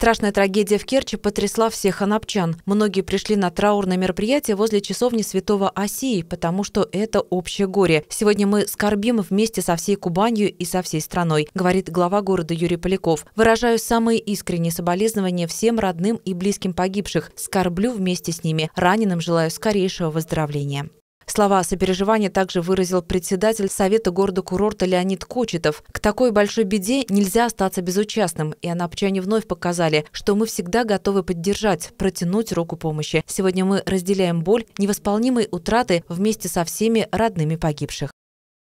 Страшная трагедия в Керчи потрясла всех анапчан. Многие пришли на траурное мероприятие возле часовни Святого Осии, потому что это общее горе. Сегодня мы скорбим вместе со всей Кубанью и со всей страной, говорит глава города Юрий Поляков. Выражаю самые искренние соболезнования всем родным и близким погибших. Скорблю вместе с ними. Раненым желаю скорейшего выздоровления. Слова сопереживания также выразил председатель Совета города-курорта Леонид Кочетов. К такой большой беде нельзя остаться безучастным, и анапчане вновь показали, что мы всегда готовы поддержать, протянуть руку помощи. Сегодня мы разделяем боль невосполнимой утраты вместе со всеми родными погибших.